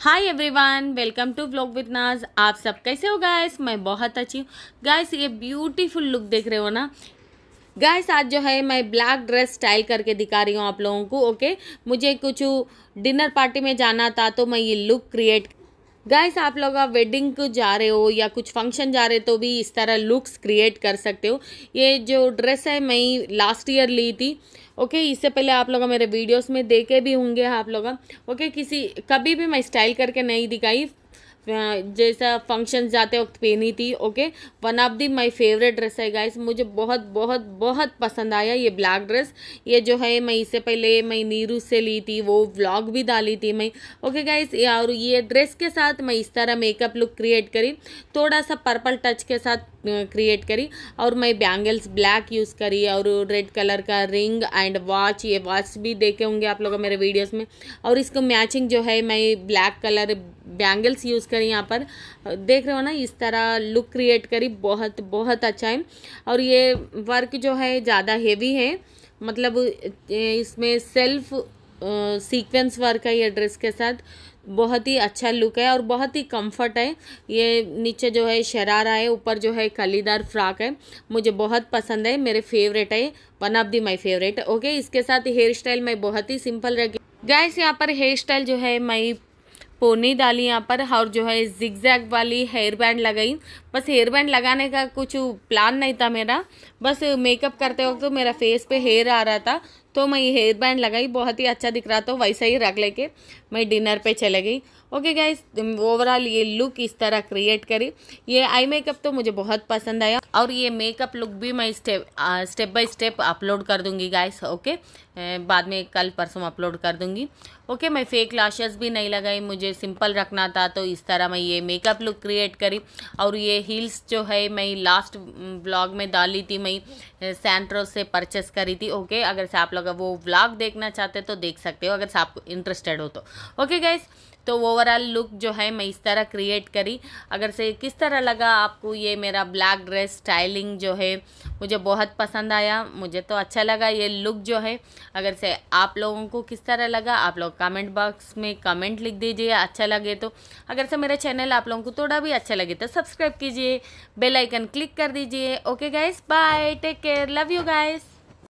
hi everyone welcome to vlog with Naaz आप सब कैसे हो गाइस मैं बहुत अच्छी हूँ गाइस ये ब्यूटीफुल लुक देख रहे हो ना गाइस आज जो है मैं ब्लैक ड्रेस स्टाइल करके दिखा रही हूँ आप लोगों को ओके मुझे कुछ डिनर पार्टी में जाना था तो मैं ये लुक क्रिएट गाइस आप लोग आप वेडिंग को जा रहे हो या कुछ फंक्शन जा रहे हो तो भी इस तरह लुक्स क्रिएट कर सकते हो ये जो ड्रेस है मैं लास्ट ईयर ली थी ओके okay, इससे पहले आप लोग मेरे वीडियोस में देखे भी होंगे आप लोग ओके okay, किसी कभी भी मैं स्टाइल करके नहीं दिखाई जैसा फंक्शन जाते वक्त पहनी थी okay one of the my favourite dress है गाइस मुझे बहुत बहुत बहुत पसंद आया ये ब्लैक ड्रेस ये जो है मैं इससे पहले मैं नीरू से ली थी वो व्लॉग भी डाली थी मैं ओके गाइस और ये ड्रेस के साथ मैं इस तरह मेकअप लुक क्रिएट करी थोड़ा सा पर्पल टच के साथ क्रिएट करी और मैं बैंगल्स ब्लैक यूज़ करी और रेड कलर का रिंग एंड वॉच ये वॉच भी देखे होंगे आप लोगों मेरे वीडियोस में और इसको मैचिंग जो है मैं ब्लैक कलर बैंगल्स यूज़ करी यहाँ पर देख रहे हो ना इस तरह लुक क्रिएट करी बहुत बहुत अच्छा है और ये वर्क जो है ज़्यादा हेवी है मतलब इसमें सेल्फ सीक्वेंस वर्क है ये ड्रेस के साथ बहुत ही अच्छा लुक है और बहुत ही कंफर्ट है ये नीचे जो है शरारा है ऊपर जो है कलीदार फ्रॉक है मुझे बहुत पसंद है मेरे फेवरेट है one of the my favourite okay इसके साथ हेयर स्टाइल मैं बहुत ही सिंपल रखी गैस यहाँ पर हेयर स्टाइल जो है मैं पोनी डाली यहाँ पर और जो है जिगजैग वाली हेयर बैंड लगाई बस हेयर बैंड लगाने का कुछ प्लान नहीं था मेरा बस मेकअप करते वक्त तो मेरा फेस पे हेयर आ रहा था तो मैं ये हेयर बैंड लगाई बहुत ही अच्छा दिख रहा था वैसा ही रख लेके मैं डिनर पे चले गई ओके गाइस ओवरऑल ये लुक इस तरह क्रिएट करी ये आई मेकअप तो मुझे बहुत पसंद आया और ये मेकअप लुक भी मैं step step by step upload कर दूंगी गाइस ओके बाद में कल परसों अपलोड कर दूंगी ओके मैं फेक लाशेस भी नहीं लगाई मुझे सिंपल रखना था तो इस तरह मैं ये मेकअप लुक क्रिएट करी और ये हील्स जो है मैं लास्ट ब्लॉग mm, में डाली थी मैं सेंट्रो से परचेस करी थी ओके अगर से आप लोग अगर वो व्लॉग देखना चाहते तो देख सकते हो अगर आपको इंटरेस्टेड हो तो ओके गाइज़ तो ओवरऑल लुक जो है मैं इस तरह क्रिएट करी अगर से किस तरह लगा आपको ये मेरा ब्लैक ड्रेस स्टाइलिंग जो है मुझे बहुत पसंद आया मुझे तो अच्छा लगा ये लुक जो है अगर से आप लोगों को किस तरह लगा आप लोग कमेंट बॉक्स में कमेंट लिख दीजिए अच्छा लगे तो अगर से मेरा चैनल आप लोगों को थोड़ा भी अच्छा लगे तो सब्सक्राइब कीजिए बेलाइकन क्लिक कर दीजिए okay guys bye take care love you guys